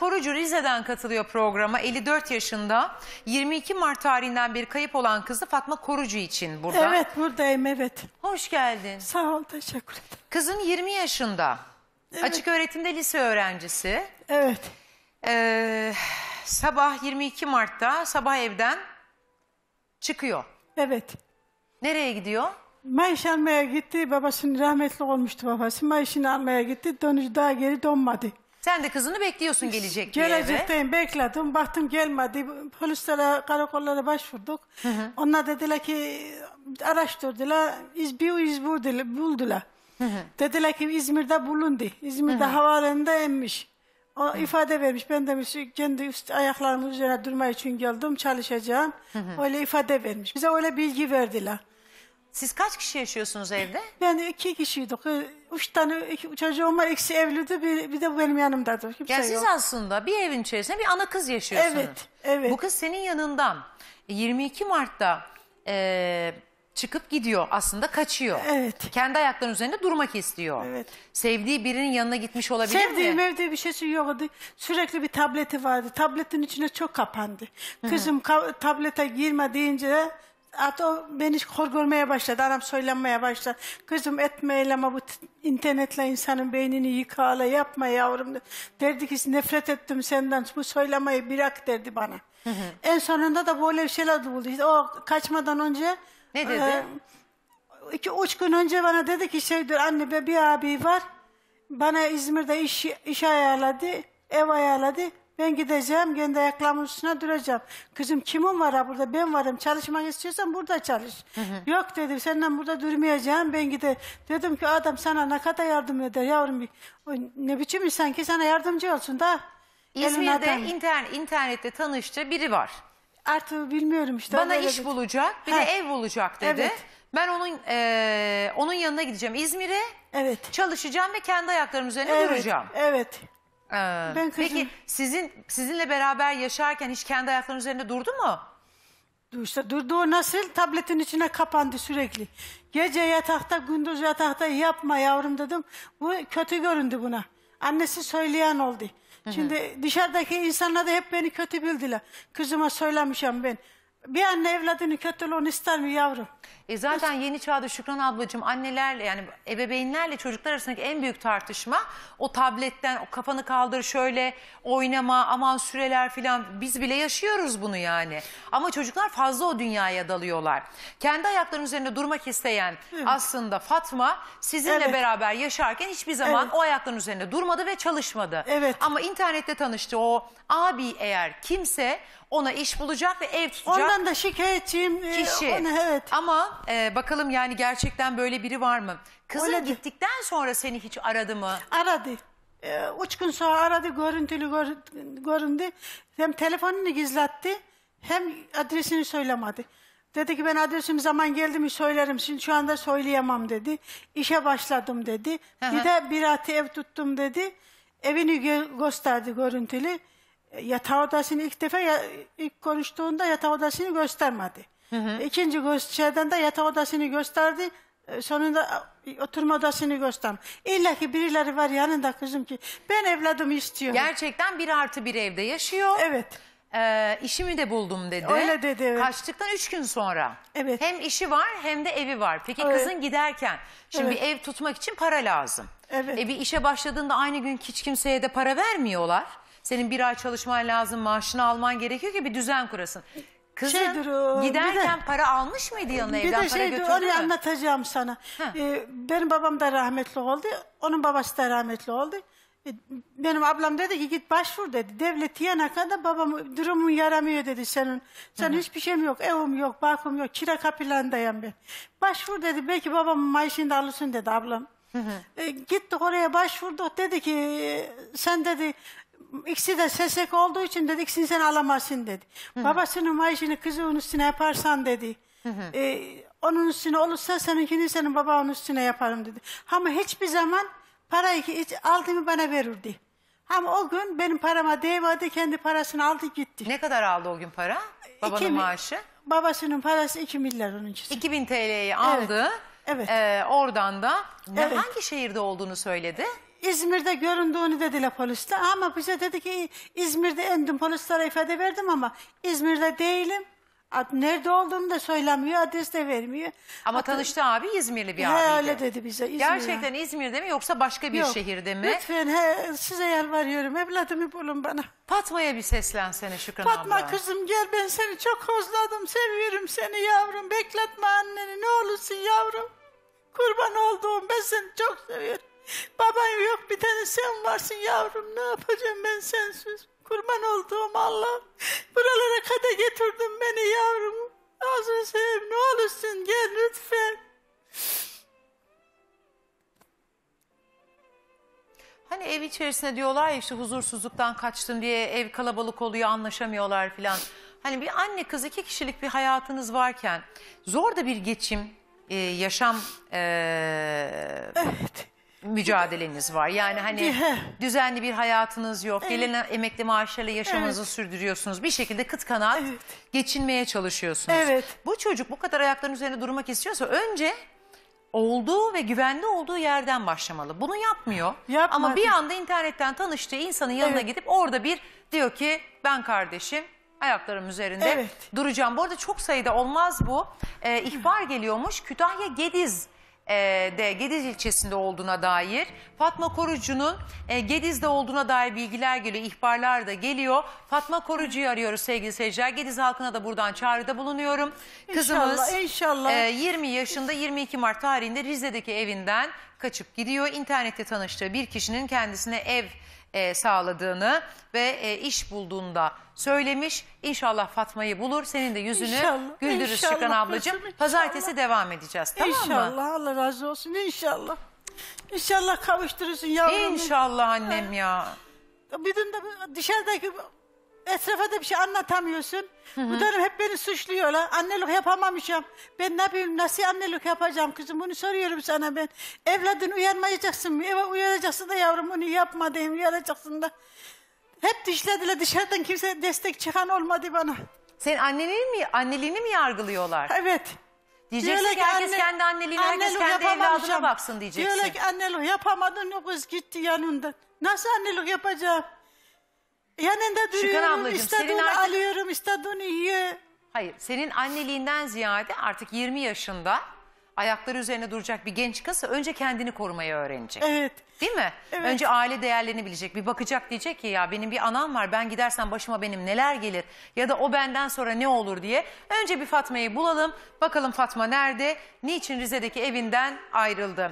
Korucu Rize'den katılıyor programa. 54 yaşında 22 Mart tarihinden beri kayıp olan kızı Fatma Korucu için burada. Evet buradayım evet. Hoş geldin. Sağ ol teşekkür ederim. Kızın 20 yaşında. Evet. Açık öğretimde lise öğrencisi. Evet. Ee, sabah 22 Mart'ta sabah evden çıkıyor. Evet. Nereye gidiyor? Maaş almaya gitti. Babasının rahmetli olmuştu babası. Maaşını almaya gitti. Dönüş daha geri dönmedi. Sen de kızını bekliyorsun gelecek diye eve. Gelecekteyim bekledim. Baktım gelmedi. Polislere, karakollara başvurduk. Onlar dediler ki araştırdılar. İz bir iz buldular. buldular. dediler ki İzmir'de bulundu. İzmir'de havaalanında emmiş. O ifade vermiş. Ben demiş şey, kendi üst ayaklarımın üzerine durma için geldim. Çalışacağım. öyle ifade vermiş. Bize öyle bilgi verdiler. Siz kaç kişi yaşıyorsunuz evde? Ben iki kişiydik üç tane iki çocuğum var. ikisi evliydi. Bir, bir de bu benim yanımdadır. Kimse Yani siz yok. aslında bir evin içerisinde bir ana kız yaşıyorsunuz. Evet, evet. Bu kız senin yanından 22 Mart'ta e, çıkıp gidiyor aslında kaçıyor. Evet. Kendi ayaklarının üzerinde durmak istiyor. Evet. Sevdiği birinin yanına gitmiş olabilir Sevdiğim mi? evde bir şey yoktu. Sürekli bir tableti vardı. Tabletin içine çok kapandı. Kızım tablete girme deyince At o beni hor görmeye başladı. adam söylenmeye başladı. Kızım etme eyleme bu internetle insanın beynini yıka yıkala yapma yavrum. de- Derdi ki nefret ettim senden bu söylemeyi bırak dedi bana. En sonunda da böyle bir şeyler buldu. İşte o kaçmadan önce Ne dedi? e, iki üç gün önce bana dedi ki şeydir anne be bir abi var. Bana İzmir'de iş, iş ayarladı, ev ayarladı. Ben gideceğim, kendi ayaklarımın üstüne duracağım. Kızım kimin var ha burada? Ben varım. Çalışmak istiyorsan burada çalış. Yok dedim, senden burada durmayacağım. Ben gide dedim ki adam sana ne kadar yardım eder yavrum. ne biçim insan ki sana yardımcı olsun da. İzmir'de intern internette tanıştı biri var. Artık bilmiyorum işte. Bana iş dedi. bulacak, bir Ha. de ev bulacak dedi. Evet. Ben onun eee, onun yanına gideceğim İzmir'e. Evet. Çalışacağım ve kendi ayaklarım üzerine Evet, duracağım. evet. Ee, Ben kızım- peki sizin sizinle beraber yaşarken hiç kendi ayaklarının üzerinde durdu mu? İşte durduğu nasıl tabletin içine kapandı sürekli. Gece yatakta, gündüz yatakta yapma yavrum dedim. Bu kötü göründü buna. Annesi söyleyen oldu. Şimdi dışarıdaki insanlar da hep beni kötü bildiler. Kızıma söylemişim ben. Bir anne evladını kötülüğünü ister mi yavrum? E zaten yeni çağda Şükran ablacığım annelerle yani ebeveynlerle çocuklar arasındaki en büyük tartışma o tabletten o kafanı kaldır şöyle oynama aman süreler filan biz bile yaşıyoruz bunu yani. Ama çocuklar fazla o dünyaya dalıyorlar. Kendi ayaklarının üzerinde durmak isteyen aslında Fatma sizinle Evet. beraber yaşarken hiçbir zaman Evet. o ayakların üzerinde durmadı ve çalışmadı. Evet. Ama internette tanıştı o abi eğer kimse ona iş bulacak ve ev tutacak Ondan da şikayetçiyim. Ee, kişi. Onu, evet. Ama e, bakalım yani gerçekten böyle biri var mı? Kızın Öyle gittikten sonra seni hiç aradı mı? Aradı. Ee, üç gün sonra aradı, görüntülü gör, göründü. Hem telefonunu gizletti, hem adresini söylemedi. Dedi ki ben adresim zaman geldi mi söylerim, şimdi şu anda söyleyemem dedi. İşe başladım dedi. Bir de bir atı ev tuttum dedi. Evini gö- gösterdi görüntülü yatağı odasını ilk defa ya, ilk konuştuğunda yatağı odasını göstermedi. Hı hı. İkinci gö- şeyden de yatağı odasını gösterdi. E, sonunda oturma odasını gösterdi. İlla ki birileri var yanında kızım ki ben evladımı istiyorum. Gerçekten bir artı bir evde yaşıyor. Evet. Ee, işimi de buldum dedi. Öyle dedi, evet. Kaçtıktan üç gün sonra. Evet. Hem işi var hem de evi var. Peki Evet. kızın giderken şimdi Evet. bir ev tutmak için para lazım. Evet. E bir işe başladığında aynı gün hiç kimseye de para vermiyorlar. Senin bir ay çalışman lazım, maaşını alman gerekiyor ki bir düzen kurasın. Kızın Şeydir o, giderken de- para almış mıydı yanına evden para şey götürdü mü? orayı anlatacağım sana. Ee, benim babam da rahmetli oldu. Onun babası da rahmetli oldu. Ee, Benim ablam dedi ki git başvur dedi. Devleti yana kadar babam durumun yaramıyor dedi senin. Sen hiçbir şeyim yok, evim yok, bakım yok, kira kapılarındayım ben. Başvur dedi belki babamın maaşını da alırsın dedi ablam. E, gittik oraya başvurdu. dedi ki sen dedi İkisi de sesek olduğu için dedi ikisini sen alamazsın dedi. Babasının maaşını kızı onun üstüne yaparsan dedi. E, onun üstüne olursa seninkini senin baba onun üstüne yaparım dedi. Ama hiçbir zaman parayı ki hiç aldığımı bana verirdi. Ama o gün benim parama değmedi kendi parasını aldı gitti. Ne kadar aldı o gün para? Babanın mi- maaşı? Babasının parası 2 milyar onunkisi. 2000 TL'yi aldı. Evet. Ee, oradan da Evet. hangi şehirde olduğunu söyledi? İzmir'de göründüğünü dediler polisle ama bize dedi ki İzmir'de endim polislere ifade verdim ama İzmir'de değilim. Nerede olduğunu da söylemiyor, adres de vermiyor. Ama Hatta- tanıştı abi İzmirli bir He, abiydi. öyle dedi bize. İzmir'e. Gerçekten İzmir'de mi yoksa başka bir Yok. şehirde mi? Lütfen he, size yalvarıyorum evladımı bulun bana. Fatma'ya bir seslensene Şükran Fatma abla. kızım gel ben seni çok özledim, seviyorum seni yavrum. Bekletme anneni ne olursun yavrum. Kurban olduğum ben seni çok seviyorum. Baban bir tane sen varsın yavrum ne yapacağım ben sensiz. Kurban olduğum Allah. Buralara kadar getirdin beni yavrum. Ağzını seveyim ne olursun gel lütfen. Hani ev içerisinde diyorlar ya işte huzursuzluktan kaçtın diye ev kalabalık oluyor anlaşamıyorlar filan. Hani bir anne kız iki kişilik bir hayatınız varken zor da bir geçim, e, yaşam e, evet mücadeleniz var. Yani hani düzenli bir hayatınız yok. Gelen emekli maaşlarıyla yaşamınızı sürdürüyorsunuz. Bir şekilde kıt kanaat geçinmeye çalışıyorsunuz. Evet. Bu çocuk bu kadar ayakların üzerinde durmak istiyorsa önce olduğu ve güvenli olduğu yerden başlamalı. Bunu yapmıyor. Yapmadı. Ama bir anda internetten tanıştığı insanın yanına Evet. gidip orada bir diyor ki ben kardeşim ayaklarım üzerinde Evet. duracağım. Bu arada çok sayıda olmaz bu. Ee, ihbar geliyormuş Kütahya Gediz e, de Gediz ilçesinde olduğuna dair Fatma Korucu'nun e, Gediz'de olduğuna dair bilgiler geliyor, ihbarlar da geliyor. Fatma Korucu'yu arıyoruz sevgili seyirciler. Gediz halkına da buradan çağrıda bulunuyorum. Kızımız inşallah, inşallah. E, 20 yaşında 22 Mart tarihinde Rize'deki evinden kaçıp gidiyor. İnternette tanıştığı bir kişinin kendisine ev e, sağladığını ve e, iş bulduğunda söylemiş. İnşallah Fatma'yı bulur. Senin de yüzünü İnşallah, güldürürüz inşallah Şükran ablacığım. kızım, Pazartesi devam edeceğiz tamam mı? İnşallah Allah razı olsun İnşallah. İnşallah kavuşturursun yavrum. İnşallah annem ya. Bir de dışarıdaki esnafa da bir şey anlatamıyorsun. Bu da hep beni suçluyorlar. Annelik yapamamışım. Ben ne bileyim nasıl annelik yapacağım kızım bunu soruyorum sana ben. Evladını uyarmayacaksın mı? Eve uyaracaksın da yavrum bunu yapma diyeyim uyaracaksın da. Hep dişlediler dışarıdan kimse destek çıkan olmadı bana. Senin anneliğini mi, anneliğini mi yargılıyorlar? Evet. Diyeceksin Diyorlar ki herkes anne- kendi anneliğine, herkes kendi yapamamışım. evladına baksın diyeceksin. Diyorlar ki annelik yapamadın o kız gitti yanından. Nasıl annelik yapacağım? Yanında duruyorum, senin istediğini artık- alıyorum, istediğini iyi. Hayır, senin anneliğinden ziyade artık 20 yaşında ayakları üzerine duracak bir genç kız önce kendini korumayı öğrenecek. Evet. Değil mi? Evet. Önce aile değerlerini bilecek. Bir bakacak diyecek ki ya benim bir anam var ben gidersen başıma benim neler gelir ya da o benden sonra ne olur diye. Önce bir Fatma'yı bulalım bakalım Fatma nerede niçin Rize'deki evinden ayrıldı.